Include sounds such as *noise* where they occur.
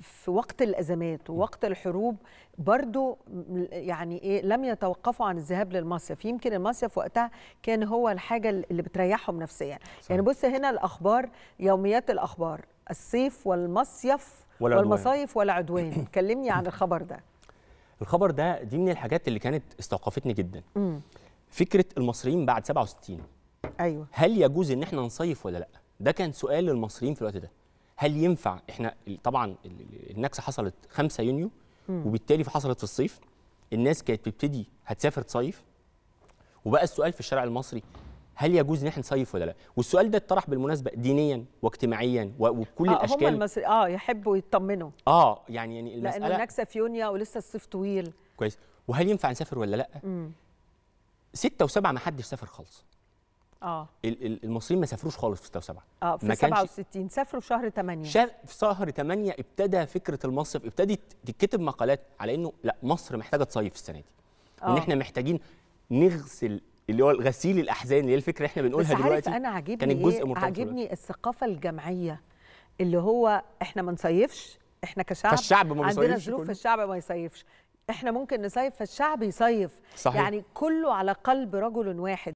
في وقت الازمات ووقت الحروب برضو يعني ايه لم يتوقفوا عن الذهاب للمصيف يمكن المصيف وقتها كان هو الحاجه اللي بتريحهم نفسيا صحيح. يعني بص هنا الاخبار يوميات الاخبار الصيف والمصيف ولا والمصايف ولا عدوان *coughs* كلمني عن الخبر ده الخبر ده دي من الحاجات اللي كانت استوقفتني جدا م. فكره المصريين بعد 67 ايوه هل يجوز ان احنا نصيف ولا لا ده كان سؤال للمصريين في الوقت ده هل ينفع احنا طبعا النكسه حصلت 5 يونيو وبالتالي فحصلت في الصيف الناس كانت بتبتدي هتسافر تصيف وبقى السؤال في الشارع المصري هل يجوز ان احنا نصيف ولا لا؟ والسؤال ده اتطرح بالمناسبه دينيا واجتماعيا وبكل آه الاشكال هم المصري اه يحبوا يطمنوا اه يعني يعني المساله لان النكسه في يونيو ولسه الصيف طويل كويس وهل ينفع نسافر ولا لا؟ امم ستة وسبعة ما حدش سافر خالص اه المصريين ما سافروش خالص في 67 اه في 67 سافروا في شهر 8 شهر في شهر 8 ابتدى فكره المصيف ابتدت تتكتب مقالات على انه لا مصر محتاجه تصيف السنه دي وان آه. احنا محتاجين نغسل اللي هو غسيل الاحزان اللي هي الفكره احنا بنقولها بس دلوقتي انا عاجبني كانت جزء مرتبط عاجبني الثقافه الجمعيه اللي هو احنا ما نصيفش احنا كشعب فالشعب ما عندنا ظروف الشعب ما يصيفش احنا ممكن نصيف فالشعب يصيف صحيح. يعني كله على قلب رجل واحد